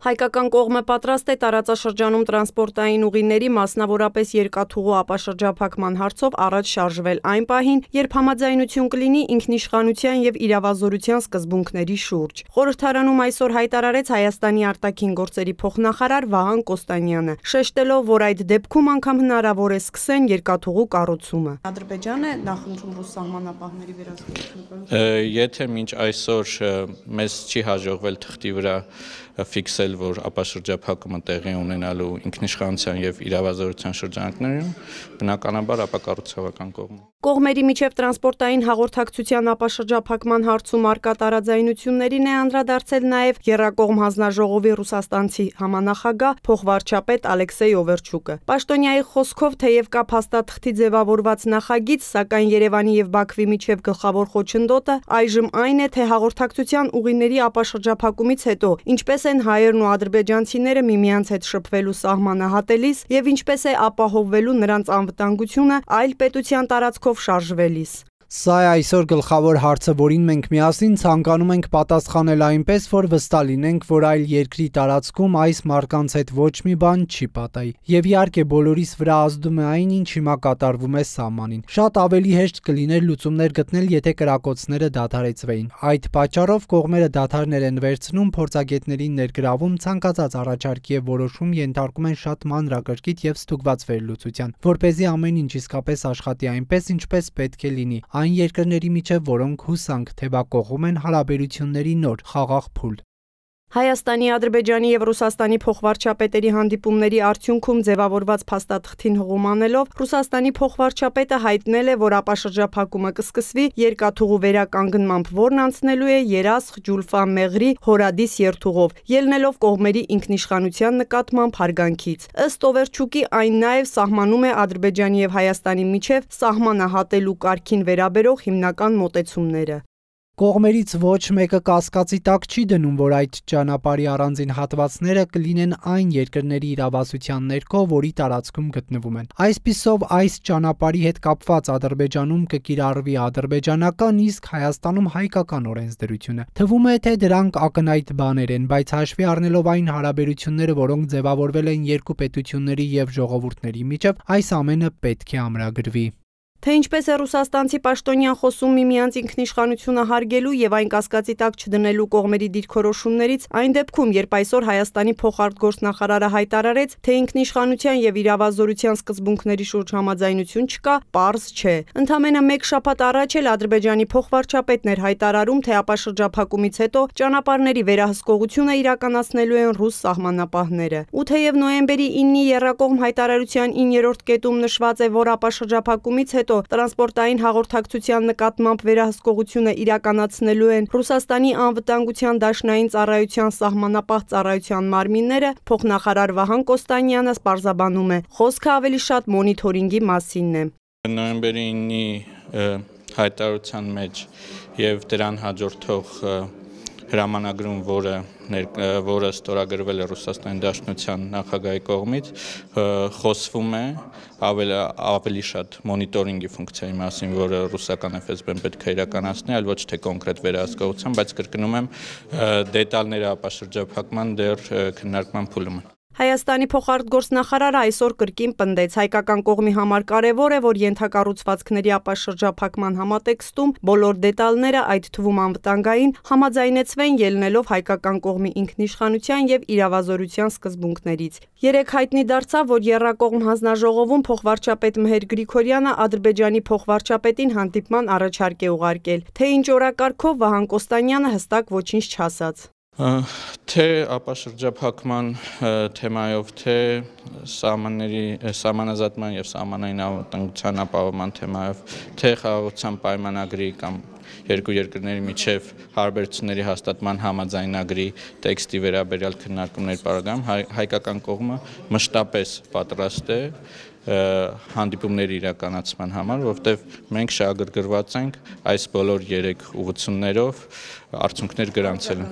Հայկական կողմը պատրաստ է տարածաշրջանում տրանսպորտային ուղիների մասնավորապես երկաթուղու ապաշրջափակման հարցով առաջ շարժվել այն պահին, երբ համաձայնություն կլինի ինքնիշխանության եւ իրավազորության սկզբունքների շուրջ։ Խորհրդարանում այսօր հայտարարեց Հայաստանի արտաքին գործերի փոխնախարար Վահան Կոստանյանը, շեշտելով, որ այդ դեպքում անգամ հնարավոր է սկսեն երկաթուղու կառուցումը։ Ադրբեջանը նախընտրում ռուս սահմանապահների վերահսկողությունը։ Եթե մինչ այսօր մեզ չի հաջողվել թղթի վրա ֆիքսել հայտարարել, որ ապաշրջափակումը տեղի ունենալու ինքնիշխանության եւ իրավազորության շրջանակներում, բնականաբար ապակառուցավական կողմը։ Կողմերի միջև տրանսպորտային հաղորդակցության ապաշրջափակման հարցում արկա տարաձայնություններին է անդրադարձել նաեւ Գերակողմ հանձնաժողովի ռուսաստանցի համանախագահ փոխվարչապետ Ալեքսեյ Օվերչուկը։ Պաշտոնյայի խոսքով թեև կա փաստաթղթի ձևավորված նախագիծ, սակայն Երևանի եւ Բաքվի միջև գլխավոր խոչընդոտը այժմ այն է, թե հաղորդակցության ուղիների ապաշրջափակումից հետո ինչպես են հայերն Հայաստանն ու ադրբեջանցիները միմյանց հետ շփվելու սահմանահատելիս եւ ինչպես է ապահովվելու նրանց անվտանգությունը այլ պետության տարածքով շարժվելիս։ Սա է այսօր գլխավոր հարցը, որին մենք միասին ցանկանում ենք պատասխանել այնպես, որ վստահ լինենք, որ այլ երկրի տարածքում այս մարդկանց հետ ոչ մի բան չի պատահի։ Եվ իհարկե բոլորիս վրա ազդում է այն, ինչ հիմա կատարվում է սահմանին։ Շատ ավելի հեշտ կլիներ լուծումներ գտնել, եթե կրակոցները դադարեցվեին։ Այդ պատճառով կողմերը դադարներ են վերցնում փորձագետներին ներգրավում ցանկացած առաջարկի եւ որոշում ենթարկում են շատ մանրակրկիտ եւ ստուգված վերլուծության, որ เป զի ամեն ինչ իսկապես աշխատի այնպես, ինչպես պետք է լինի այն երկրների միջև, որոնք հուսանք թևակողում են հարաբերությունների նոր խաղաղ փուլ։ Հայաստանի, Ադրբեջանի եւ Ռուսաստանի փոխվարչապետերի հանդիպումների արդյունքում ձևավորված փաստաթղթին հողումանելով Ռուսաստանի փոխվարչապետը հայտնել է, որ ապաշրջափակումը կսկսվի երկաթուղու վերականգնմամբ, որն անցնելու է Երասխ, Ջուլֆա, Մեղրի, Հորադիս երթուղով, ելնելով կողմերի ինքնիշխանության նկատմամբ հարգանքից։ Ըստ Օվերչուկի այն նաեւ սահմանում է Ադրբեջանի եւ Հայաստանի միջև սահմանահատելու կարգին վերաբերող հիմնական մոտեցումները։ Կողմերից ոչ մեկը կասկածի տակ չի դնում, որ այդ ճանապարհի առանձին հատվածները կլինեն այն երկրների իրավասության ներքո, որի տարածքում գտնվում են։ Այսписով այս ճանապարհի հետ կապված Ադրբեջանում կկիրառվի ադրբեջանական, իսկ Հայաստանում հայկական օրենսդրությունը։ Թվում է, թե դրանք ակնայտ բաներ են, բայց հաշվի առնելով այն հարաբերությունները, որոնք ձևավորվել են երկու պետությունների եւ ժողովուրդների միջեւ, այս ամենը պետք է ամրագրվի։ Թե ինչպես է ռուսաստանցի պաշտոնյան խոսում միմյանց ինքնիշխանությունը հարգելու եւ այն կասկածի տակ չդնելու կողմերի դիրքորոշումներից, այն դեպքում, երբ այսօր Հայաստանի փոխարտգործնախարարը հայտարարեց, թե ինքնիշխանության եւ իրավազորության սկզբունքների շուրջ համաձայնություն չկա, պարզ չէ։ Ընդամենը մեկ շաբաթ առաջ էլ Ադրբեջանի փոխվարչապետն էր հայտարարում, թե ապաշրջափակումից հետո ճանապարհների վերահսկողությունը իրականացնելու են ռուս սահմանապահները։ Ու թեև նոյեմբերի 9-ի երրակողմ հայտարարության 9-րդ կետում նշված է, որ ապաշրջափակումից հետո հետո տրանսպորտային հաղորդակցության նկատմամբ վերահսկողությունը իրականացնելու են Ռուսաստանի անվտանգության դաշնային ծառայության սահմանապահ ծառայության մարմինները, փոխնախարար Վահան Կոստանյանը սպարզաբանում է։ Խոսքը ավելի շատ մոնիթորինգի մասինն է։ Նոյեմբերի 9-ի հայտարարության մեջ եւ դրան հաջորդող հրամանագրում, որը որը ստորագրվել է Ռուսաստանի Դաշնության նախագահի կողմից, խոսվում է ավելի ավելի շատ մոնիտորինգի ֆունկցիայի մասին, որը ռուսական FSB-ն պետք է իրականացնի, այլ ոչ թե կոնկրետ վերահսկողությամբ, բայց կրկնում եմ, դետալները ապա շրջափակման դեռ քննարկման փուլում են։ Հայաստանի փոխարտգործնախարարը այսօր կրկին պնդեց հայկական կողմի համար կարևոր է որ յենթակառուցվածքների ապաշրջափակման համատեքստում բոլոր դետալները այդ թվում անվտանգային համաձայնեցվեն ելնելով հայկական կողմի ինքնիշխանության եւ իրավազորության սկզբունքներից։ Երեք հայտնի դարձավ, որ Եռակողմ հանձնաժողովում փոխվարչապետ Մհեր Գրիգորյանը Ադրբեջանի փոխվարչապետին հանդիպման առաջարկ է ուղարկել, թե ինչ օրակարգով Վահան Կոստանյանը հստակ ոչինչ չասաց թե ապաշրջափակման թեմայով, թե սահմանների սահմանազատման եւ սահմանային տնտեսական ապահովման թեմայով, թե խաղաղության պայմանագրի կամ երկու երկրների միջև հարաբերությունների հաստատման համաձայնագրի տեքստի վերաբերյալ քննարկումներ բարագամ հայ, հայկական կողմը մշտապես պատրաստ է հանդիպումների իրականացման համար, որովհետև մենք շահագրգռված ենք այս բոլոր 3 ուղղություններով արդյունքներ գրանցելու։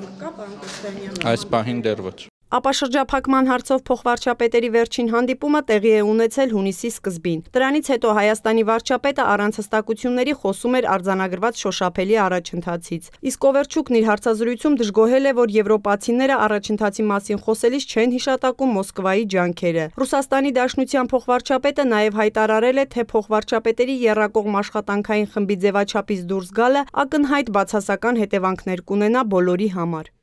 Այս պահին դեռ ոչ։ Ապա շրջափակման հարցով փոխվարչապետերի վերջին հանդիպումը տեղի է ունեցել հունիսի սկզբին։ Դրանից հետո Հայաստանի վարչապետը առանց հստակությունների խոսում էր արձանագրված շոշափելի առաջընթացից։ Իսկ Օվերչուկն իր հարցազրույցում դժգոհել է, որ եվրոպացիները առաջընթացի մասին խոսելիս չեն հիշատակում Մոսկվայի ջանքերը։ Ռուսաստանի Դաշնության փոխվարչապետը նաև հայտարարել է, թե փոխվարչապետերի երրակողմ աշխատանքային խմբի ձևաչափից դուրս գալը ակնհայտ բացասական հետևանքներ կունենա բոլորի համար։